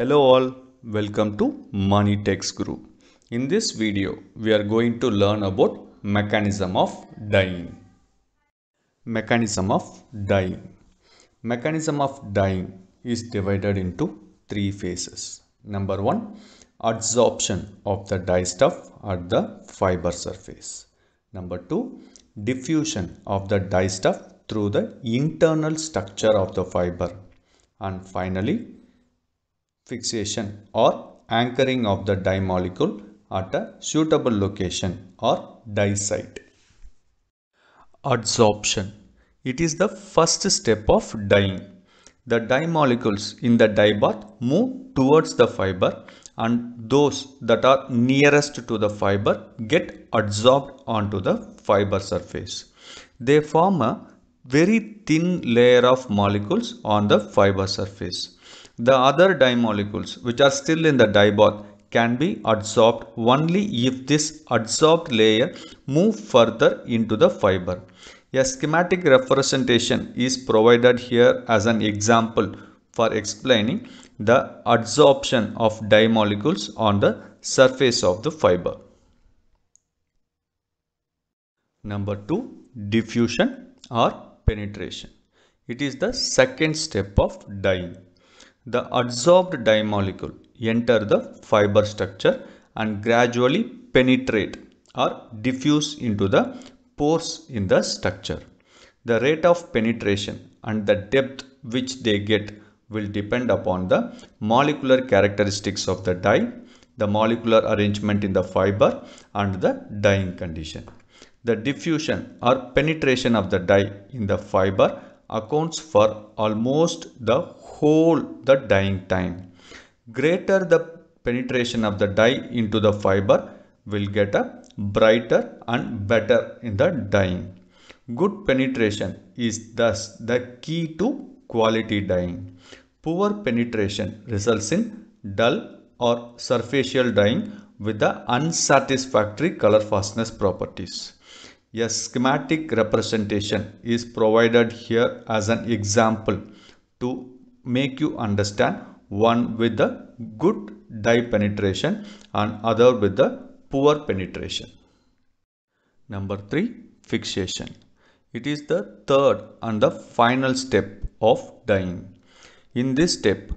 Hello all, welcome to Money Techs Group. In this video, we are going to learn about mechanism of dyeing. Mechanism of dyeing. Mechanism of dyeing is divided into three phases. Number one, adsorption of the dye stuff at the fiber surface. Number two, diffusion of the dye stuff through the internal structure of the fiber. And finally, fixation or anchoring of the dye molecule at a suitable location or dye site. Adsorption. It is the first step of dyeing. The dye molecules in the dye bath move towards the fiber and those that are nearest to the fiber get adsorbed onto the fiber surface. They form a very thin layer of molecules on the fiber surface. The other dye molecules, which are still in the dye bath, can be adsorbed only if this adsorbed layer move further into the fiber. A schematic representation is provided here as an example for explaining the adsorption of dye molecules on the surface of the fiber. Number 2. Diffusion or penetration. It is the second step of dyeing the adsorbed dye molecule enter the fiber structure and gradually penetrate or diffuse into the pores in the structure. The rate of penetration and the depth which they get will depend upon the molecular characteristics of the dye, the molecular arrangement in the fiber and the dyeing condition. The diffusion or penetration of the dye in the fiber accounts for almost the whole the dyeing time. Greater the penetration of the dye into the fiber will get a brighter and better in the dyeing. Good penetration is thus the key to quality dyeing. Poor penetration results in dull or surfacial dyeing with the unsatisfactory color fastness properties. A schematic representation is provided here as an example to make you understand one with the good dye penetration and other with the poor penetration. Number 3 fixation. It is the third and the final step of dyeing. In this step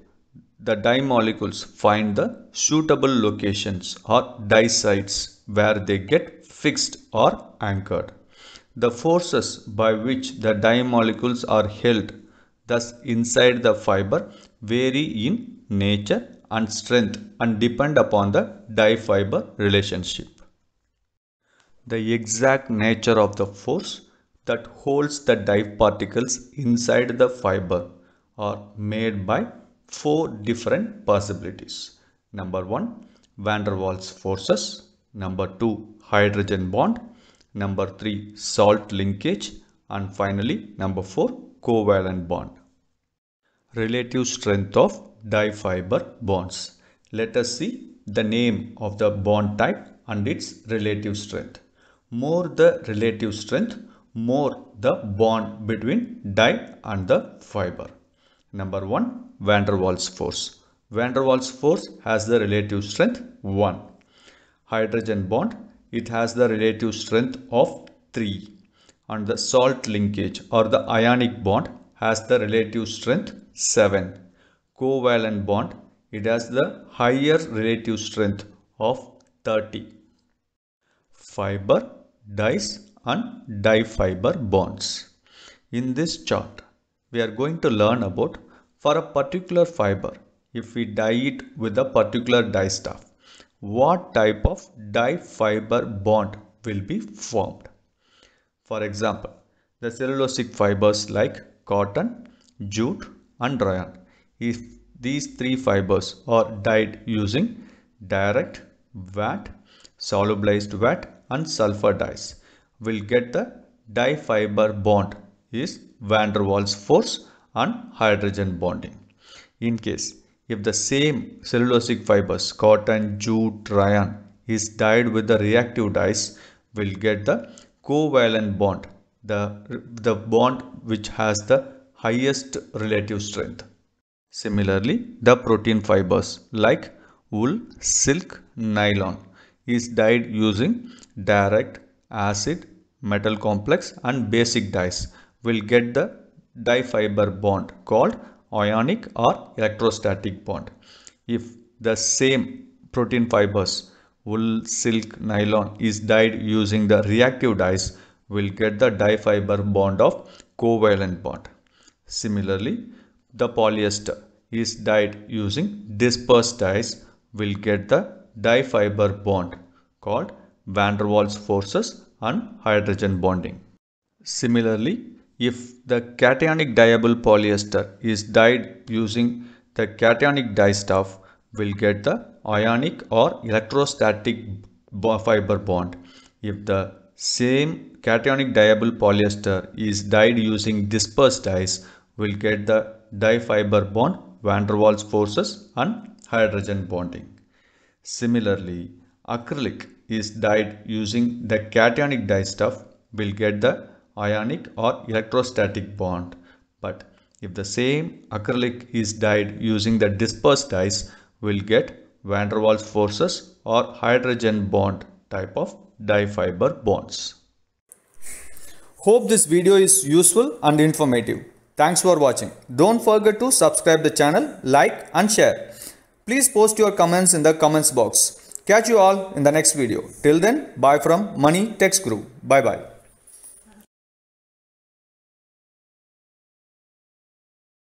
the dye molecules find the suitable locations or dye sites where they get fixed or anchored. The forces by which the dye molecules are held thus inside the fiber vary in nature and strength and depend upon the dye fiber relationship. The exact nature of the force that holds the dye particles inside the fiber are made by four different possibilities. Number one, van der Waals forces. Number two, hydrogen bond. Number three, salt linkage. And finally, number four, covalent bond. Relative strength of difiber bonds. Let us see the name of the bond type and its relative strength. More the relative strength, more the bond between di and the fiber. Number 1. Van der Waals force. Van der Waals force has the relative strength 1. Hydrogen bond, it has the relative strength of 3 and the salt linkage or the ionic bond has the relative strength 7. Covalent bond, it has the higher relative strength of 30. Fiber, dyes and difiber bonds. In this chart, we are going to learn about for a particular fiber, if we dye it with a particular dye stuff, what type of dye fiber bond will be formed. For example, the cellulosic fibers like cotton, jute and rayon. If these three fibers are dyed using direct vat, solubilized vat and sulfur dyes, we'll get the dye fiber bond is van der Waals force and hydrogen bonding. In case if the same cellulosic fibers cotton, jute, rayon is dyed with the reactive dyes, we'll get the covalent bond, the, the bond which has the highest relative strength. Similarly, the protein fibers like wool, silk, nylon is dyed using direct acid, metal complex and basic dyes will get the dye fiber bond called ionic or electrostatic bond. If the same protein fibers wool, silk, nylon is dyed using the reactive dyes, will get the dye fiber bond of covalent bond. Similarly, the polyester is dyed using dispersed dyes, will get the dye fiber bond called van der Waals forces and hydrogen bonding. Similarly, if the cationic dyeable polyester is dyed using the cationic dye stuff, will get the ionic or electrostatic fiber bond. If the same cationic diable polyester is dyed using dispersed dyes, we'll get the dye fiber bond, van der Waals forces and hydrogen bonding. Similarly, acrylic is dyed using the cationic dye stuff, we'll get the ionic or electrostatic bond. But if the same acrylic is dyed using the dispersed dyes, we'll get van der Waals forces or hydrogen bond type of difiber bonds. Hope this video is useful and informative. Thanks for watching. Don't forget to subscribe the channel, like and share. Please post your comments in the comments box. Catch you all in the next video. Till then, bye from Money Text Group. Bye bye.